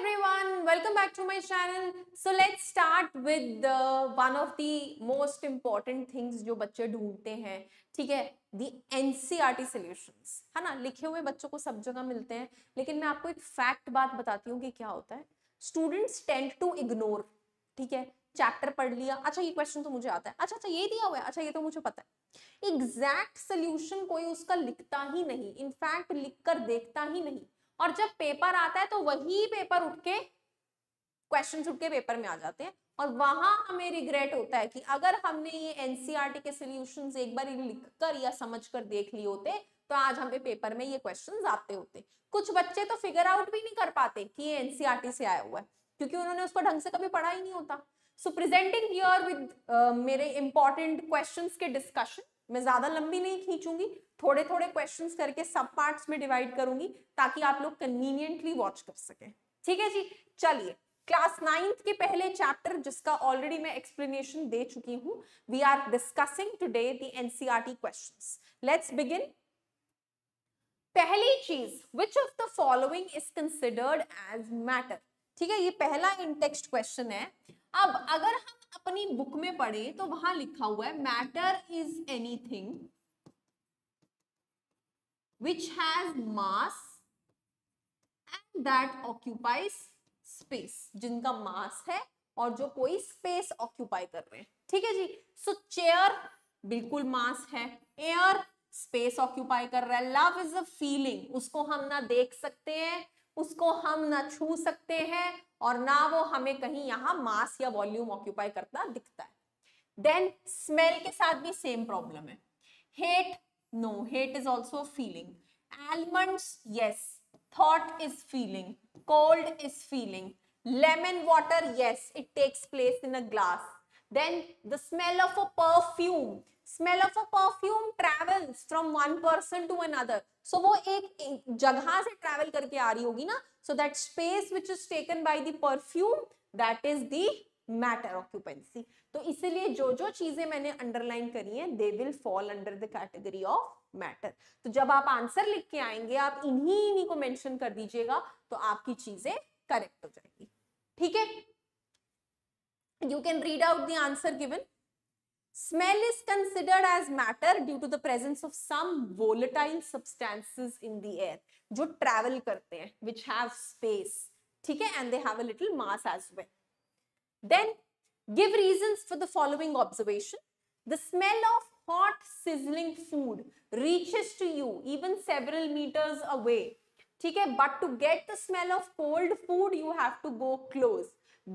everyone welcome back to my channel so let's start with uh, one of the most important things जो बच्चे ढूंढते हैं ठीक है the NCRT e solutions है ना लिखे हुए बच्चों को सब जगह मिलते हैं लेकिन मैं आपको एक फैक्ट बात बताती हूँ कि क्या होता है स्टूडेंट्स टेंड टू इग्नोर ठीक है चैप्टर पढ़ लिया अच्छा ये क्वेश्चन तो मुझे आता है अच्छा अच्छा ये दिया हुआ है अच्छा ये तो मुझे पता है एग्जैक्ट सोल्यूशन कोई उसका लिखता ही नहीं इनफैक्ट लिख कर देखता ही नहीं और जब पेपर आता है तो वही पेपर उठ के क्वेश्चन उठ के पेपर में आ जाते हैं और वहां हमें रिग्रेट होता है कि अगर हमने ये एनसीईआरटी e के सोल्यूशन एक बार लिख कर या समझ कर देख लिए होते तो आज हमें पेपर में ये क्वेश्चन आते होते कुछ बच्चे तो फिगर आउट भी नहीं कर पाते कि ये एनसीईआरटी e से आया हुआ है क्योंकि उन्होंने उसको ढंग से कभी पढ़ा ही नहीं होता सो प्रेजेंटिंग हियर विद मेरे इंपॉर्टेंट क्वेश्चंस के डिस्कशन मैं ज्यादा लंबी नहीं खींचूंगी थोड़े थोड़े क्वेश्चन करके सब पार्ट में डिवाइड करूंगी ताकि आप लोग कन्वीनियंटली वॉच कर सके ठीक है जी चलिए क्लास नाइन्थ के पहले चैप्टर जिसका ऑलरेडी मैं एक्सप्लेनेशन दे चुकी हूँ we are discussing today the NCERT questions let's begin पहली चीज which of the following is considered as matter ठीक है ये पहला इन टेक्स्ट क्वेश्चन है अब अगर हम अपनी बुक में पढ़े तो वहां लिखा हुआ है matter is anything which has mass and that occupies space जिनका मास है और जो कोई स्पेस ऑक्यूपाई कर रहे हैं ठीक है जी सो चेयर बिल्कुल मास है एयर स्पेस ऑक्यूपाई कर रहा है लव इज अ फीलिंग उसको हम ना देख सकते हैं उसको हम ना छू सकते हैं और ना वो हमें कहीं यहाँ मास या वॉल्यूम ऑक्यूपाई करता दिखता है देन स्मेल के साथ भी सेम प्रॉब्लम है hate no hate is also feeling almond thought is feeling cold is feeling lemon water yes it takes place in a glass then the smell of a perfume smell of a perfume travels from one person to another so वो एक, जगह से travel करके आ रही होगी ना so that space which is taken by the perfume that is the matter occupancy तो इसीलिए जो जो चीजें मैंने अंडरलाइन करी हैं they will fall under the category of matter तो जब आप आंसर लिख के आएंगे आप इन्हीं इन्हीं को मेंशन कर दीजिएगा तो आपकी चीजें करेक्ट हो जाएंगी ठीक है you can read out the answer given Smell is considered as matter due to the presence of some volatile substances in the air, जो travel करते हैं, which have space, ठीक है, and they have a little mass as well. Then give reasons for the following observation. The smell of hot sizzling food reaches to you even several meters away. ठीक है but to get the smell of cold food you have to go close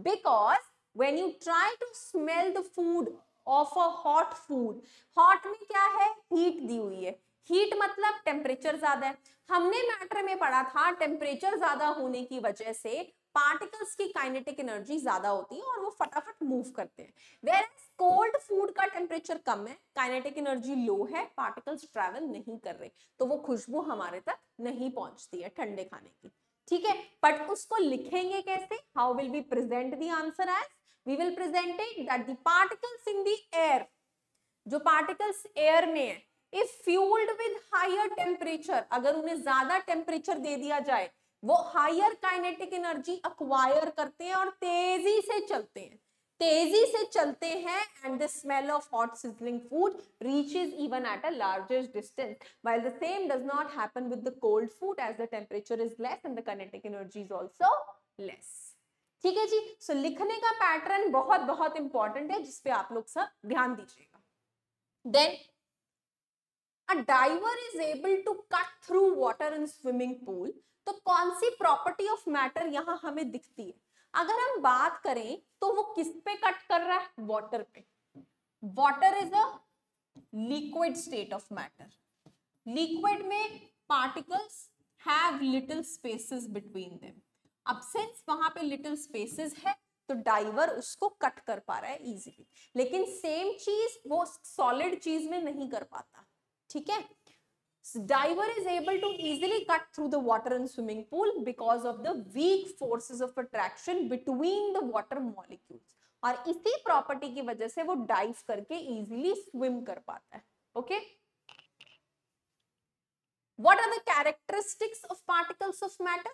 because when you try to smell the food of a hot food hot में क्या है heat दी हुई है heat मतलब temperature ज्यादा है हमने मैटर में पढ़ा था टेम्परेचर ज्यादा होने की वजह से पार्टिकल्स की काइनेटिक एनर्जी ज्यादा होती है और वो फटाफट मूव करते हैं वेर एज कोल्ड फूड का टेम्परेचर कम है काइनेटिक एनर्जी लो है पार्टिकल्स ट्रेवल नहीं कर रहे तो वो खुशबू हमारे तक नहीं पहुंचती है ठंडे खाने की ठीक है बट उसको लिखेंगे कैसे how will be present the answer as we will present it that the particles in the air जो पार्टिकल्स एयर में है if fuelled with higher temperature अगर उन्हें ज्यादा टेम्परेचर दे दिया जाए वो हायर काइनेटिक एनर्जी अक्वायर करते हैं और तेजी से चलते हैं तेजी से चलते हैं and the smell of hot sizzling food reaches even at a largest distance while the same does not happen with the cold food as the temperature is less and the kinetic energy is also less ठीक है जी सो so, लिखने का pattern बहुत बहुत important है जिसपे आप लोग सब ध्यान दीजिएगा then a diver is able to cut through water in swimming pool तो कौन सी प्रॉपर्टी ऑफ मैटर यहां हमें दिखती है अगर हम बात करें तो वो किस पे कट कर रहा है वॉटर पे water is a liquid state of matter liquid में particles have little spaces between them अब सिंस वहां पे लिटिल स्पेसेस है तो डाइवर उसको कट कर पा रहा है इजीली लेकिन सेम चीज वो सॉलिड चीज में नहीं कर पाता ठीक है diver is able to easily cut through the water in swimming pool because of the weak forces of attraction between the water molecules और इसी प्रॉपर्टी की वजह से वो डाइव करके इजीली स्विम कर पाता है okay what are the characteristics of particles of matter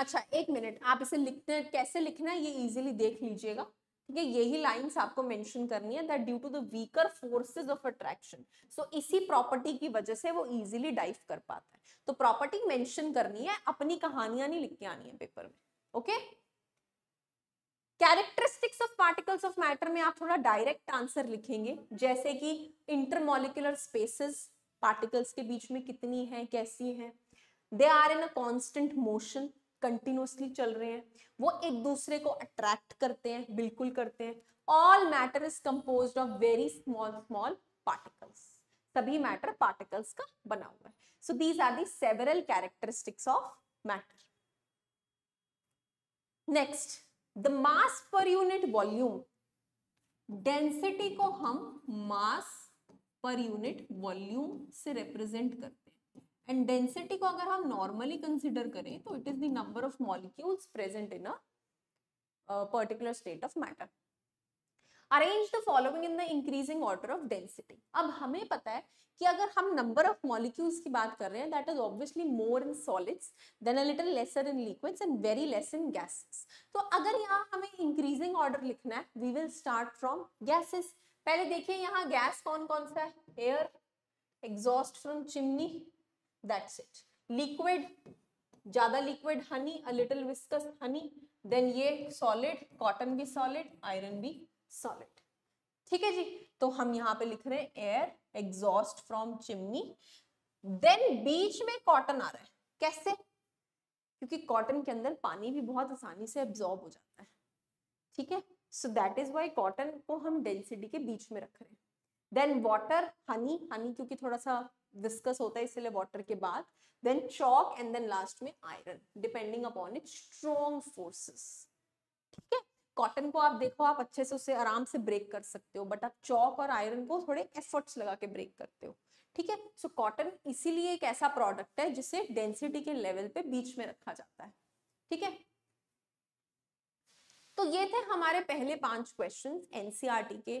अच्छा एक मिनट आप इसे लिखते कैसे लिखना है ये इजीली देख लीजिएगा ठीक है यही लाइंस आपको मेंशन करनी है that due to the weaker forces of attraction so इसी प्रॉपर्टी की वजह से वो इजीली डाइव कर पाता है तो प्रॉपर्टी मेंशन करनी है अपनी कहानियां नहीं लिख के आनी है पेपर में okay characteristics of particles of matter में आप थोड़ा डायरेक्ट आंसर लिखेंगे जैसे कि इंटरमोलिकुलर स्पेसेस पार्टिकल्स के बीच में कितनी है कैसी है they are in a constant motion continuously चल रहे हैं वो एक दूसरे को अट्रैक्ट करते हैं बिल्कुल करते हैं all matter is compose of very small small particles सभी मैटर पार्टिकल्स का बना हुआ है so these are the several characteristics of matter next the mass per unit volume density को हम मास पर यूनिट वॉल्यूम से रिप्रेजेंट करते and density को अगर हम नॉर्मली कंसिडर करें तो it is the number of molecules present in a particular state of matter arrange the following in the increasing order of density अब हमें पता है कि अगर हम नंबर ऑफ मॉलिक्यूल्स की बात कर रहे हैं that is obviously more in solids then a little lesser in liquids and very less in gases तो अगर यहाँ हमें इंक्रीजिंग ऑर्डर लिखना है we will start from gases पहले देखिए यहाँ गैस कौन कौन सा है air exhaust from chimney that's it liquid ज्यादा liquid honey a little viscous honey then ये सॉलिड कॉटन भी सॉलिड आयरन भी सॉलिड ठीक है जी तो हम यहाँ पे लिख रहे हैं air exhaust from chimney then बीच में कॉटन आ रहा है कैसे क्योंकि कॉटन के अंदर पानी भी बहुत आसानी से एब्जॉर्ब हो जाता है ठीक है so that is why cotton को हम डेंसिटी के बीच में रख रहे हैं देन वॉटर हनी हनी क्योंकि थोड़ा सा विस्कस होता है इसलिए वाटर के बाद then chalk and then last में iron depending upon it strong forces ठीक है कॉटन को आप देखो आप अच्छे से उसे आराम से ब्रेक कर सकते हो बट आप चौक और आयरन को थोड़े एफर्ट्स लगा के ब्रेक करते हो ठीक है सो कॉटन इसीलिए एक ऐसा प्रोडक्ट है जिसे डेंसिटी के लेवल पे बीच में रखा जाता है ठीक है तो ये थे हमारे पहले पांच क्वेश्चन एनसीईआरटी e के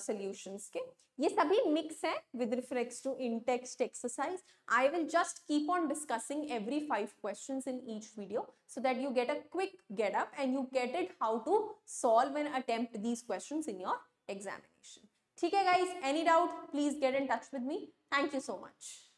सोल्यूशन uh, के ये सभी मिक्स है with reference to in exercise I will just keep on discussing every five question in each video so that you get a quick get up and you get it how to solve and attempt these question in your examination ठीक है guys any doubt please get in touch with me thank you so much